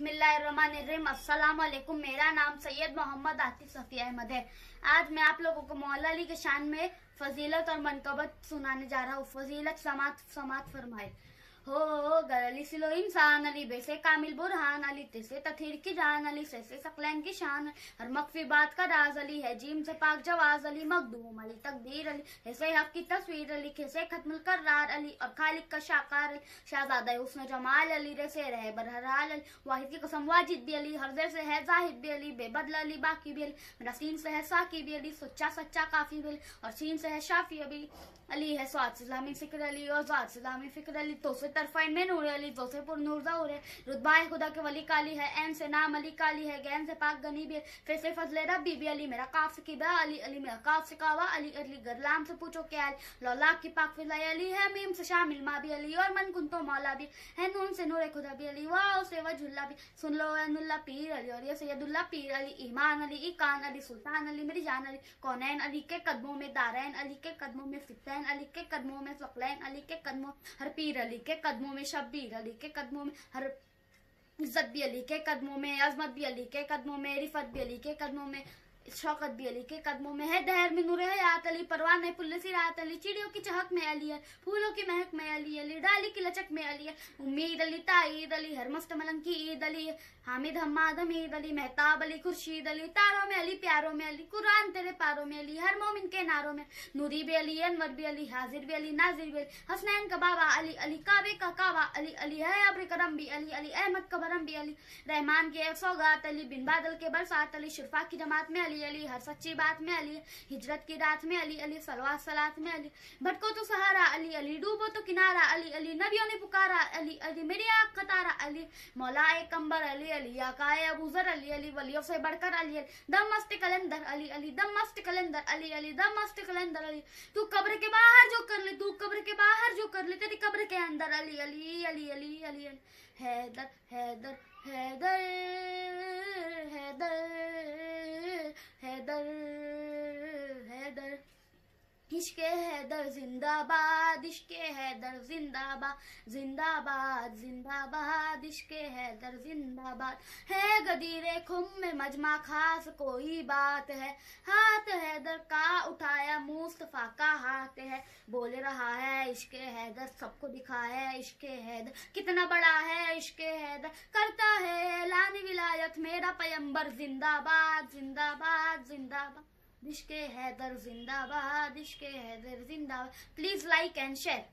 अस्सलाम मेरा नाम सैयद मोहम्मद आतिफ सफी अहमद है आज मैं आप लोगों को मौला अली के शान में फजीलत और मनकबत सुनाने जा रहा हूँ फजीलत समात समात फरमाए हो गरली सिलो इन्सान अली बेसे कामिल बुरहान अली तिसे तथिर की जान अली सेसे सकलैन की शान हर मख्फी बात का राज अली है जीम से पाक जवाज अली मखदूम अली तकदीर अली हिसे हक की तस्वीर अली खेसे खत्म करार अली और खालिक का शाकार अली शाहजादा हुसन जमाल अली रेसे रहे बरहराल अली वाहिद की कसम वाजिद भी अली हरजे से है जाहिद भी अली बेबदल अली बाकी भी अली नसीन से है साकी भी अली सच्चा सच्चा काफी भी अली और सीन से है शाफी अली अली है स्वाद से लामी फिक्र अली और जात से लामी फिक्र अली तो से तरफाइन में नूर अली दोसे पुर नूर जहूर है रुतबाए खुदा के वली काली है एन से नाम अली काली है गैन से पाक गनी भी है फिर से फजले रहा बीबी अली मेरा काफ से किबा अली अली मेरा काफ से कावा अली अली गरलाम से पूछो क्या लौला की पाक फिजाई अली है मीम से शामिल माँ भी अली और मन कुंतो मौला भी है नून से नूर खुदा भी अली वाह से वह झुल्ला भी सुन लो अनुल्ला पीर अली और ये सैदुल्ला पीर अली ईमान अली इकान अली सुल्तान अली मेरी जान अली कौनैन अली के कदमों में दारैन अली के कदमों में फितैन अली के कदमों में फकलैन अली के कदमों हर पीर अली के कदमों में शब्दी अली के कदमों में हर इज्जत भी अली के कदमों में अजमत भी अली के कदमों में रिफत भी अली के कदमों में शौकत भी अली के कदमों में है दहर में नूर आत अली परवान है पुल रात अली चिड़ियों की चहक में अली है फूलों की महक में अली है डाली की लचक में अली है उम्मीद अली ताईद अली हर मस्त मलंग की ईद अली है हामिद हमाद हमीद अली महताब अली खुर्शीद अली तारों में अली प्यारों में अली कुरान तेरे पारों में अली हर मोमिन के नारों में नूरी भी अली अनवर भी अली हाजिर भी अली नाजिर भी अली हसनैन का बाबा अली अली काबे का काबा अली अली है अब्र करम भी अली अली अहमद का भरम भी अली रहमान के एक सौगात अली बिन बादल के बरसात अली शिरफा की जमात में अली अली अली हर सच्ची बात में अली हिजरत की रात में अली अली सलवा सलात में अली भटको तो सहारा अली अली डूबो तो किनारा अली अली नबियों ने पुकारा अली अली मेरी आग कतारा अली मौला एक अली अली अकाए अबूजर अली अली वलियों से बढ़कर अली अली दम मस्त कलंदर अली अली दम मस्त कलंदर अली अली दम मस्त कलंदर अली तू कब्र के बाहर जो कर ले तू कब्र के बाहर जो कर ले तेरी कब्र के अंदर अली अली अली अली अली हैदर हैदर हैदर हैदर है हैदर जिंदाबाद है हैदर जिंदाबाद जिंदाबाद जिंदाबाद है हैदर जिंदाबाद है गदीरे खुम में मजमा खास कोई बात है हाथ हैदर का उठाया मुस्तफा का हाथ है बोल रहा है इश्के हैदर सबको दिखा है इश्क हैदर कितना बड़ा है इश्क हैदर करता है लानी विलायत मेरा पयंबर जिंदाबाद जिंदाबाद जिंदाबाद इश्क हैदर जिंदाबाद इश्क हैदर जिंदाबाद प्लीज लाइक एंड शेयर